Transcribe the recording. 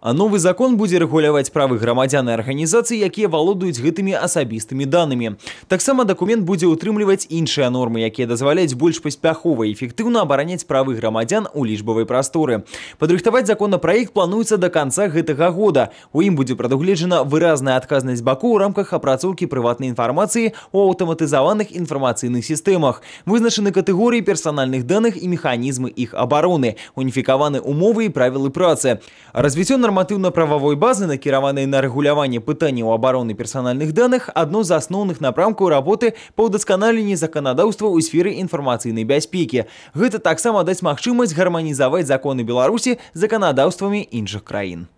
А новы закон будзе рэгуляваць правы грамадзян і арганізацыі, якія валодаюць гэтымі асабістымі данымі. Таксама дакумент будзе ўтрымліваць іншыя нормы, якія дазваляюць больш паспяхова і эфектыўна абараняць правы грамадзян у лічбавай прасторы. Падрыхтаваць законапраект плануецца да канца гэтага года. У ім будзе прадугледжана выразная адказнасць баку ў рамках апрацоўкі прыватнай інфармацыі у аўтаматызаваных інфармацыйных сістэмах. Вызначаны катэгорыі персанальных даных і механізмы іх абароны, уніфікаваны умовы і правілы працы. Развіццё норматыўна-прававой базы накіраванай на рэгуляванне пытанняў абароны персанальных даных адно з асноўных напрамкаў работы па ўдасканаленні заканадаўства ў сферы інфармацыйнай бяспекі. Гэта таксама даць магчымасць гарманізаваць законы Беларусі заканадаўствамі іншых краін.